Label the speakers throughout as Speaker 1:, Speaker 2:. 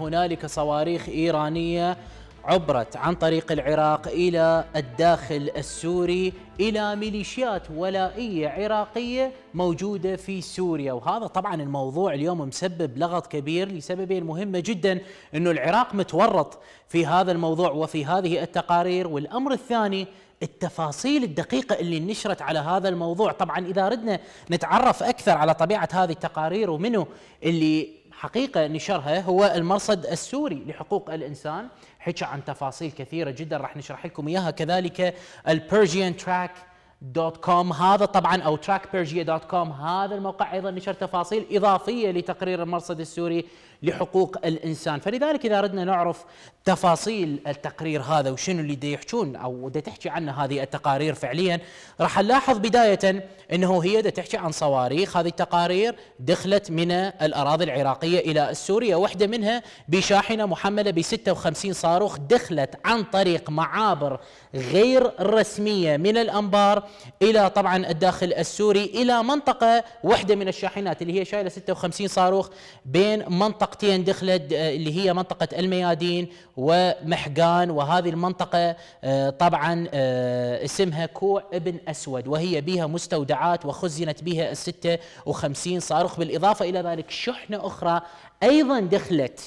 Speaker 1: هنالك صواريخ إيرانية عبرت عن طريق العراق إلى الداخل السوري إلى ميليشيات ولائية عراقية موجودة في سوريا وهذا طبعا الموضوع اليوم مسبب لغط كبير لسببين مهمة جدا أنه العراق متورط في هذا الموضوع وفي هذه التقارير والأمر الثاني التفاصيل الدقيقة اللي نشرت على هذا الموضوع طبعا إذا ردنا نتعرف أكثر على طبيعة هذه التقارير ومنه اللي حقيقة نشرها هو المرصد السوري لحقوق الإنسان حكى عن تفاصيل كثيرة جدا راح نشرح لكم إياها كذلك البرجيان تراك دوت كوم هذا طبعا او تراك دوت كوم هذا الموقع ايضا نشر تفاصيل اضافيه لتقرير المرصد السوري لحقوق الانسان فلذلك اذا اردنا نعرف تفاصيل التقرير هذا وشنو اللي يحكون يحجون او دا تحكي عنه هذه التقارير فعليا راح نلاحظ بدايه انه هي دا تحكي عن صواريخ هذه التقارير دخلت من الاراضي العراقيه الى سوريا واحده منها بشاحنه محمله ب 56 صاروخ دخلت عن طريق معابر غير رسميه من الانبار الى طبعا الداخل السوري الى منطقه واحده من الشاحنات اللي هي شايله 56 صاروخ بين منطقه منطقتين دخلت آه، اللي هي منطقة الميادين ومحقان وهذه المنطقة آه، طبعا آه، اسمها كوع ابن أسود وهي بها مستودعات وخزنت بها الستة وخمسين صاروخ بالإضافة إلى ذلك شحنة أخرى أيضا دخلت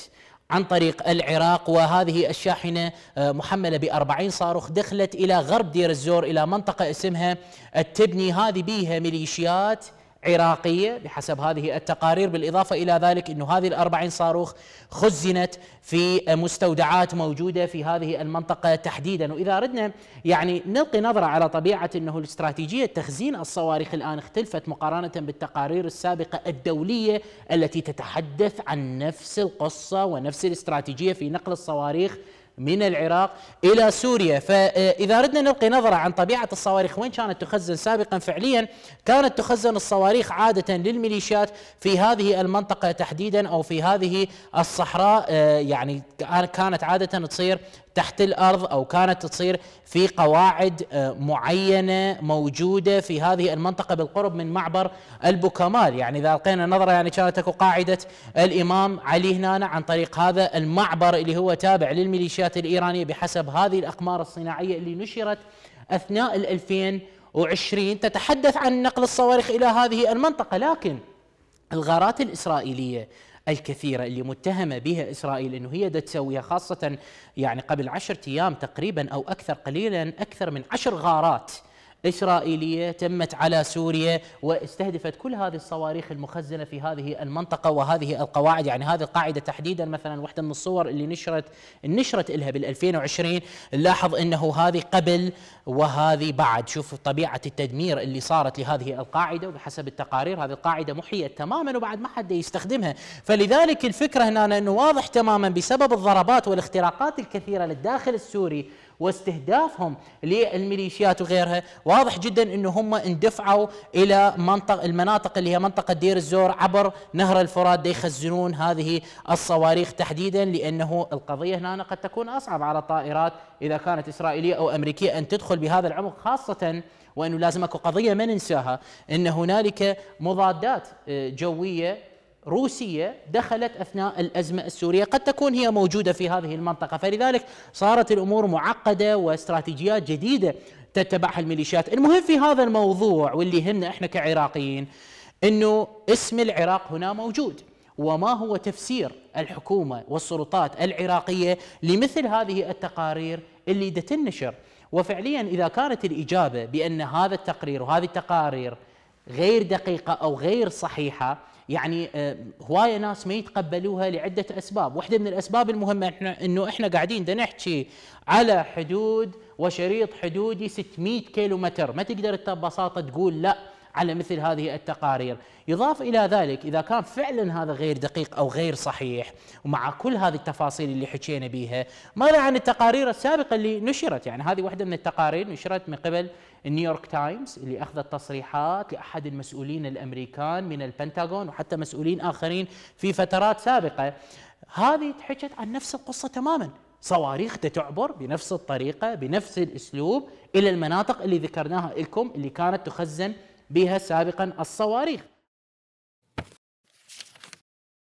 Speaker 1: عن طريق العراق وهذه الشاحنة محملة بأربعين صاروخ دخلت إلى غرب دير الزور إلى منطقة اسمها التبني هذه بيها ميليشيات عراقية بحسب هذه التقارير بالإضافة إلى ذلك أن هذه الأربعين صاروخ خزنت في مستودعات موجودة في هذه المنطقة تحديدا وإذا أردنا يعني نلقي نظرة على طبيعة أنه الاستراتيجية تخزين الصواريخ الآن اختلفت مقارنة بالتقارير السابقة الدولية التي تتحدث عن نفس القصة ونفس الاستراتيجية في نقل الصواريخ من العراق إلى سوريا فإذا أردنا نلقي نظرة عن طبيعة الصواريخ وين كانت تخزن سابقا فعليا كانت تخزن الصواريخ عادة للميليشيات في هذه المنطقة تحديدا أو في هذه الصحراء آه، يعني كانت عادة تصير تحت الارض او كانت تصير في قواعد آه، معينه موجوده في هذه المنطقه بالقرب من معبر البوكمال، يعني اذا القينا نظره يعني كانت اكو قاعده الامام علي هنا عن طريق هذا المعبر اللي هو تابع للميليشيات الايرانيه بحسب هذه الاقمار الصناعيه اللي نشرت اثناء ال 2020 تتحدث عن نقل الصواريخ الى هذه المنطقه لكن الغارات الاسرائيليه الكثيرة اللي متهمة بها إسرائيل أنه هي تسويها خاصة يعني قبل عشرة أيام تقريبا أو أكثر قليلا أكثر من عشر غارات إسرائيلية تمت على سوريا واستهدفت كل هذه الصواريخ المخزنة في هذه المنطقة وهذه القواعد يعني هذه القاعدة تحديدا مثلا واحدة من الصور اللي نشرت نشرت لها بال2020 نلاحظ أنه هذه قبل وهذه بعد شوف طبيعة التدمير اللي صارت لهذه القاعدة وبحسب التقارير هذه القاعدة محية تماما وبعد ما حد يستخدمها فلذلك الفكرة هنا أنه واضح تماما بسبب الضربات والاختراقات الكثيرة للداخل السوري واستهدافهم للميليشيات وغيرها واضح جدا أنه هم اندفعوا إلى منطق المناطق اللي هي منطقة دير الزور عبر نهر الفرات يخزنون هذه الصواريخ تحديدا لأنه القضية هنا قد تكون أصعب على الطائرات إذا كانت إسرائيلية أو أمريكية أن تدخل بهذا العمق خاصة وأنه لازم أكو قضية ما ننساها أن هنالك مضادات آه، جوية روسية دخلت أثناء الأزمة السورية قد تكون هي موجودة في هذه المنطقة فلذلك صارت الأمور معقدة واستراتيجيات جديدة تتبعها الميليشيات المهم في هذا الموضوع واللي يهمنا إحنا كعراقيين أنه اسم العراق هنا موجود وما هو تفسير الحكومة والسلطات العراقية لمثل هذه التقارير اللي تنشر وفعليا إذا كانت الإجابة بأن هذا التقرير وهذه التقارير غير دقيقة أو غير صحيحة يعني آه، هوايه ناس ما يتقبلوها لعده اسباب، واحده من الاسباب المهمه احنا انه احنا قاعدين نحكي على حدود وشريط حدودي 600 كيلو متر، ما تقدر انت ببساطه تقول لا على مثل هذه التقارير يضاف إلى ذلك إذا كان فعلا هذا غير دقيق أو غير صحيح ومع كل هذه التفاصيل اللي حكينا بيها ماذا عن التقارير السابقة اللي نشرت يعني هذه واحدة من التقارير نشرت من قبل نيويورك تايمز اللي أخذت تصريحات لأحد المسؤولين الأمريكان من البنتاغون وحتى مسؤولين آخرين في فترات سابقة هذه تحكت عن نفس القصة تماما صواريخ تعبر بنفس الطريقة بنفس الأسلوب إلى المناطق اللي ذكرناها لكم اللي كانت تخزن بها سابقا الصواريخ